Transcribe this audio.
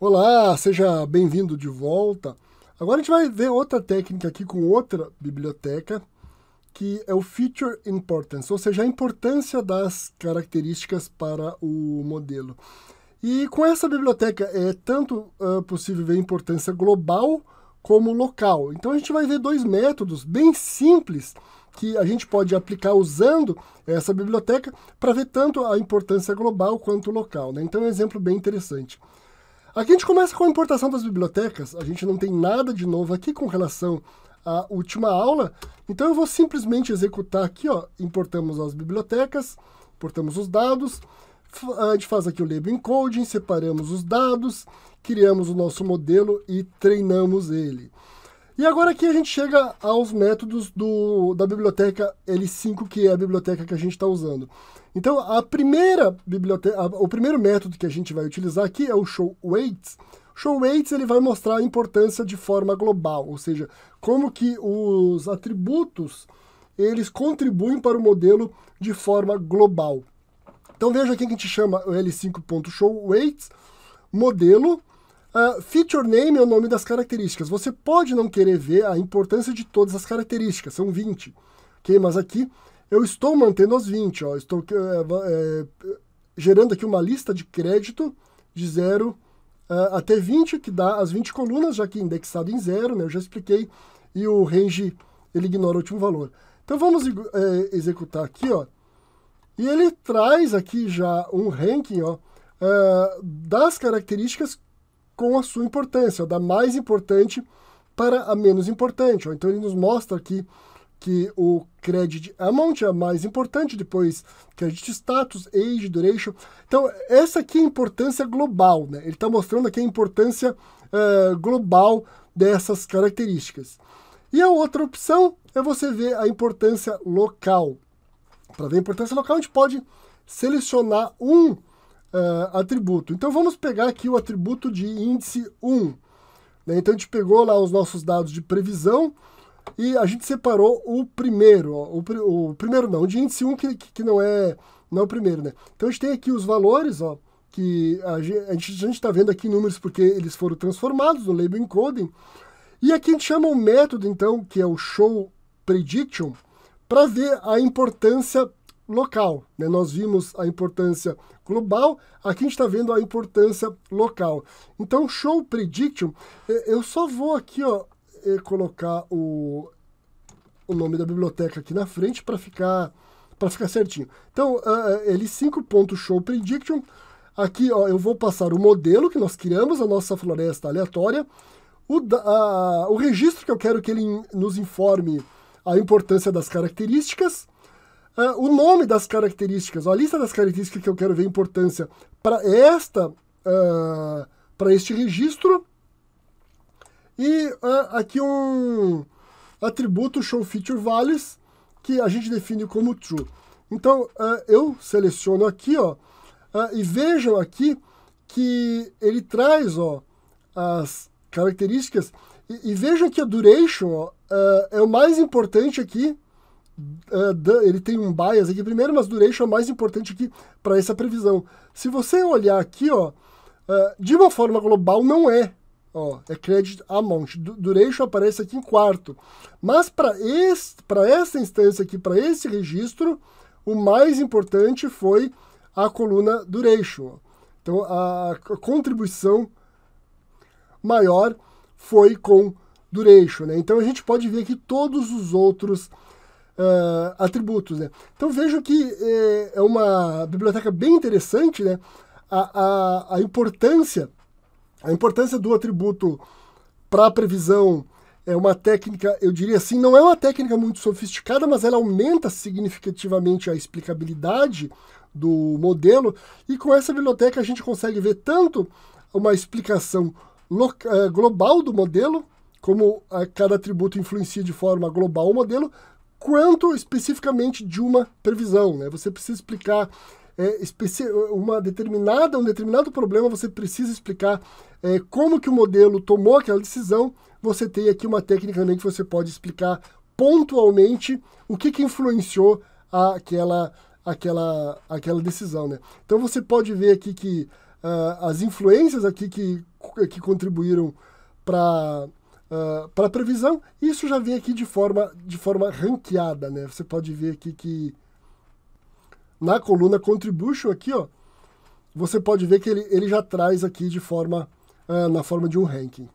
Olá, seja bem-vindo de volta. Agora a gente vai ver outra técnica aqui com outra biblioteca, que é o Feature Importance, ou seja, a importância das características para o modelo. E com essa biblioteca é tanto uh, possível ver importância global como local. Então a gente vai ver dois métodos bem simples que a gente pode aplicar usando essa biblioteca para ver tanto a importância global quanto local. Né? Então é um exemplo bem interessante. Aqui a gente começa com a importação das bibliotecas. A gente não tem nada de novo aqui com relação à última aula. Então eu vou simplesmente executar aqui, ó, importamos as bibliotecas, importamos os dados, a gente faz aqui o label encoding, separamos os dados, criamos o nosso modelo e treinamos ele. E agora aqui a gente chega aos métodos do, da biblioteca L5, que é a biblioteca que a gente está usando. Então, a primeira biblioteca, a, o primeiro método que a gente vai utilizar aqui é o show weights. O show weights ele vai mostrar a importância de forma global, ou seja, como que os atributos eles contribuem para o modelo de forma global. Então veja aqui que a gente chama o L5.showWeights, modelo, Uh, feature name é o nome das características. Você pode não querer ver a importância de todas as características, são 20. ok? Mas aqui eu estou mantendo as 20. Ó, estou é, é, gerando aqui uma lista de crédito de 0 uh, ah, até 20, que dá as 20 colunas, já que indexado em 0, né? eu já expliquei, e o range ele ignora o último valor. Então vamos é, executar aqui, ó, e ele traz aqui já um ranking ó, uh, das características com a sua importância, da mais importante para a menos importante. Então ele nos mostra aqui que o credit amount é a mais importante, depois credit status, age, duration. Então essa aqui é a importância global, né? ele está mostrando aqui a importância uh, global dessas características. E a outra opção é você ver a importância local. Para ver a importância local, a gente pode selecionar um uh, atributo. Então vamos pegar aqui o atributo de índice 1. Né? Então a gente pegou lá os nossos dados de previsão e a gente separou o primeiro, ó, o, o, primeiro não, o de índice 1 que, que não, é, não é o primeiro. Né? Então a gente tem aqui os valores, ó, que a gente está vendo aqui números porque eles foram transformados no label encoding. E aqui a gente chama um método, então, que é o show prediction, para ver a importância local. Né? Nós vimos a importância global, aqui a gente está vendo a importância local. Então, show prediction, é, eu só vou aqui ó, é, colocar o, o nome da biblioteca aqui na frente para ficar para ficar certinho. Então, uh, é, L5.show prediction, aqui ó, eu vou passar o modelo que nós criamos, a nossa floresta aleatória, o, o registro que eu quero que ele nos informe a importância das características, uh, o nome das características, ó, a lista das características que eu quero ver importância para esta, uh, ah, para este registro. E uh, aqui um atributo show feature values que a gente define como true. Então eu seleciono aqui, ó, e vejam aqui que ele traz, ó, as características e, e vejam que a duration ó, é o mais importante aqui Uh, ele tem um bias aqui. Primeiro, mas duration é mais importante aqui para essa previsão. Se você olhar aqui, ó, uh, de uma forma global, não é. Ó, é credit amount. Du duration aparece aqui em quarto. Mas para essa instância aqui, para esse registro, o mais importante foi a coluna duration. Ó. Então, a, a contribuição maior foi com duration. Né? Então, a gente pode ver que todos os outros uh, atributos. Né? Então vejo que eh, é uma biblioteca bem interessante né? a, a, a importância a importância do atributo para a previsão é uma técnica, eu diria assim, não é uma técnica muito sofisticada, mas ela aumenta significativamente a explicabilidade do modelo, e com essa biblioteca a gente consegue ver tanto uma explicação eh, global do modelo, como cada atributo influencia de forma global o modelo, quanto especificamente de uma previsão. Né? Você precisa explicar é, uma determinada, um determinado problema, você precisa explicar é, como que o modelo tomou aquela decisão. Você tem aqui uma técnica também que você pode explicar pontualmente o que, que influenciou aquela, aquela, aquela decisão. Né? Então você pode ver aqui que uh, as influências aqui que, que contribuíram para ah, para previsão. Isso já vem aqui de forma, de forma ranqueada, né? Você pode ver aqui que na coluna Contribution aqui, ó, você pode ver que ele, ele já traz aqui de forma, uh, na forma de um ranking.